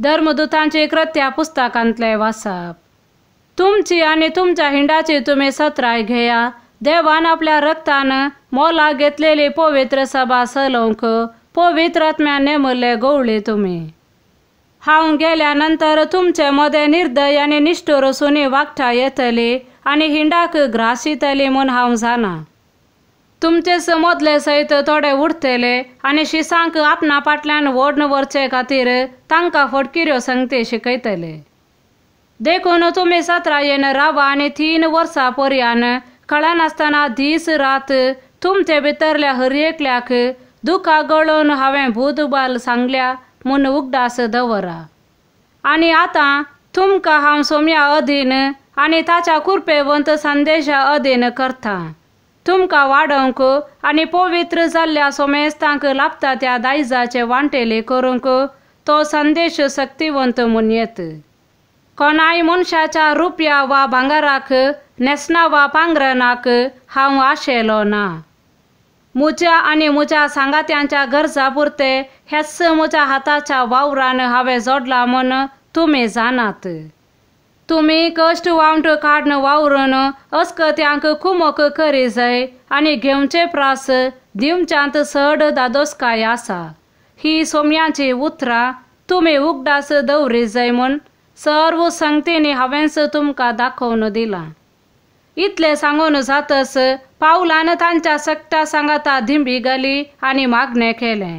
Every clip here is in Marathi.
धर्मदूतांची कृत्या पुस्तकांतले वाचप तुमची आणि तुमच्या हिंडाची तुम्ही सत्राय घेया देवान आपल्या रक्तान मोला घेतलेली पवित्र सभा सलोंक पवित्र नेमले गवळी तुम्ही हावून गेल्यानंतर तुमचे मध्ये निर्दय आणि निष्ठुर सुनी वागठा येतली आणि हिंडाक ग्रासितली म्हणून हांव जाणा तुमचे मोदले सहित थोडे उठतेले आणि शिसांक आपणा फाटल्यान ओढण वरचे खातीर तांकां फटकिऱ्यो संगते शिकयतले देखून तुम्ही सत्रायेन रावा आणि तीन वर्सां पर्यान कळनासतना दीस रात तुमचे भितरल्या हर दुखा गळून हांवें भूतबाल सांगल्या म्हूण उगडास दवरा आनी आतां तुमकां हांव सोम्या अधीन आणि ताच्या कुरपेवंत संदेशा अधीन करतां तुमकां वाडोवंक आनी पवित्र जाल्ल्या सोमेस्तांक त्या दायजाचे वांटेले करूंक तो संदेश सक्तिवंत म्हूण येत कोणाय मनशाच्या रुपया वा भांगाराक नेसना वा पांगरनाक हांव आशेलो ना म्हज्या आनी म्हज्या सांगात्यांच्या गरजा पुरते हेच म्हज्या हाताच्या वावरान हांवें जोडला म्हूण तुमी जाणात तुम्ही कष्ट वावंट काढणं वावरणं असक त्यांक खुमक करी जय आणि घेवचे प्रास दिवचांत सड दादोस काय आसा ही सोम्याचे उतरा तुम्ही उगडास दौरे जय म्हण सर्व संगतेने हांवेंस तुमका दाखवून दिला इतले सांगून जातस पावलान तांच्या सकटा सांगाता धिंबी गेली आणि मागणे केले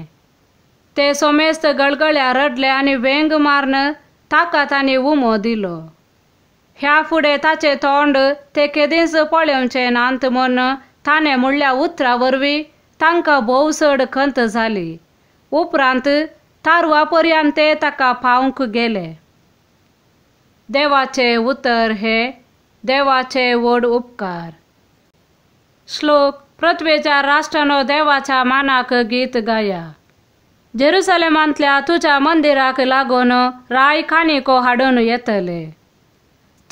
ते सोमेस्त गळगळ्या रडले आणि वेंग मारन ताका ताणी उमो दिलो ह्या फुडें ताचे तोंड ते केदींच पळोवचें नांत म्हूण ताणें म्हणल्या उतरा वरवीं तांकां भोव चड खंत जाली उपरांत तारवा पर्यंत ते ताका पावंक गेले देवाचें उतर हे देवाचे व्हड उपकार श्लोक पृथ्वेच्या राष्ट्रानो देवाच्या मानाक गीत गाया जेरुसलेमांतल्या तुज्या मंदिराक लागून राय हाडून येतले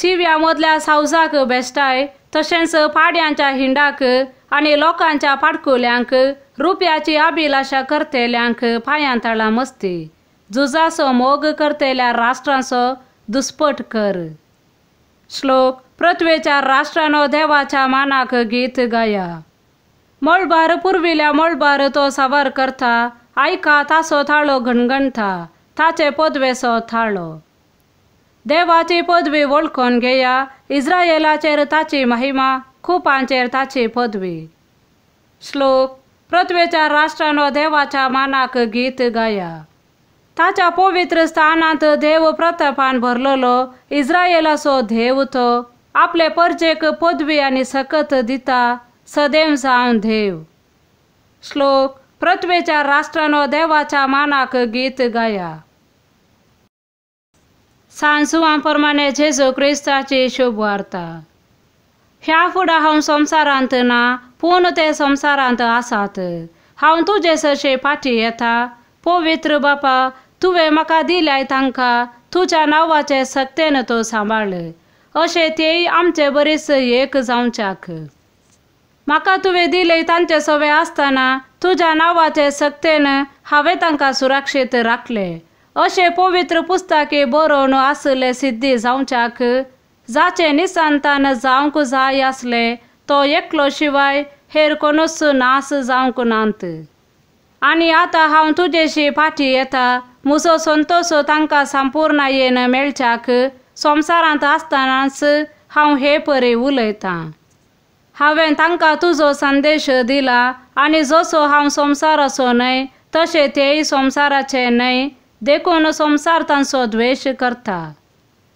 शिव्या मदल्या सावजाक बेश्टाय तशेंच पाड्यांच्या हिंडाक आणि लोकांच्या पाडकुल्यांक रुपयाची अभिलाषा करतेल्यांक पायांतळा मस्ती झुजाचो मोग करतेल्या राष्ट्रांचो दुस्पट कर श्लोक पृथ्वीच्या राष्ट्रानो देवाच्या मानाक गीत गाया मळबार पुर्विल्या मळबार तो सावार करता आयका तासो थाळो घणघणता ताचे पदवेसो थाळो देवाचे पदवी ओळखून घेया इस्रायलाचेर ताची महिमा खूपांचे ताची पदवी श्लोक पृथ्वीच्या राष्ट्रानो देवाच्या मानाक गीत गाया ताच्या पवित्र स्थानांत देव प्रतापान भरलेलो इस्रायलाचो देव तो आपले परजेक पदवी आणि सकत दिता सदैव सावन देव श्लोक पृथ्वीच्या राष्ट्रानो देवाच्या मानाक गीत गाया सांसुवांप्रमाणे जेजू क्रिस्ताची वार्ता ह्या फुडां हांव संवसारांत ना पूण ते संवसारांत आसात हांव तुजे सशे फाटी येता पवित्र बापा तुवें म्हाका दिलाय तांकां तुज्या नांवाचे सक्तेन तो सांबाळ अशें तेय आमचे बरेच एक जावच्याक म्हाका तुवें दिले तांचे सवे आसतना तुज्या नांवाचे सक्तेन हांवें तांकां सुरक्षीत राखलें अशे पवित्र पुस्तके बरोवन असले सिद्धी जावच्याक जाचे निसांतान जावंक जाय असले तो एकलो शिवाय हेर कोणस नास जावंक नांत आणि आता हा तुजेशी फाटी येता म्हजो संतोष तांकां येन मेळच्याक संसारांत आसतनाच हांव हे परे उलयतां हांवें तांकां तुजो संदेश दिला आनी जसो हांव असो न्हय तशें तेय संसाराचे न्हय देखून तांचो द्वेष करता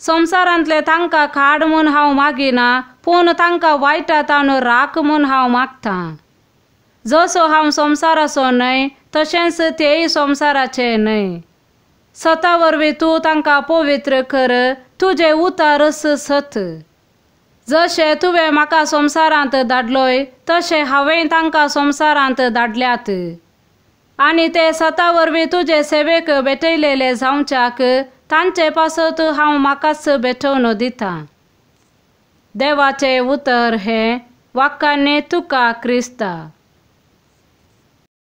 संसारांतले तांकां खाड म्हूण हांव मागिना पूण तांकां वायटा ताणू राख म्हूण हांव मागता जसो हांव संसाराचो न्हय तशेंच तेय संसाराचे न्हय सता वरवीं तूं तांकां पवित्र कर तुजे उतारस सत जशें तुवें म्हाका संसारांत धाडलोय तशें हांवें तांकां संसारांत धाडल्यात आणि ते सता तुझे सेवेक बेटयलेले जाऊच्याक तांचे पासत हांव म्हाकाच नो दिता देवाचे उतर हे वाक्काने तुका क्रिस्ता